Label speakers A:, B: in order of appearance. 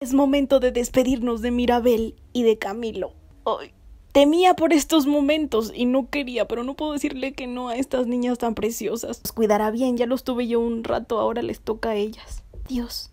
A: Es
B: momento de despedirnos de Mirabel y de Camilo. Ay, temía por estos momentos y no quería, pero no puedo decirle que no a estas niñas tan preciosas. Los cuidará bien, ya los tuve yo un rato, ahora les toca a ellas. Dios.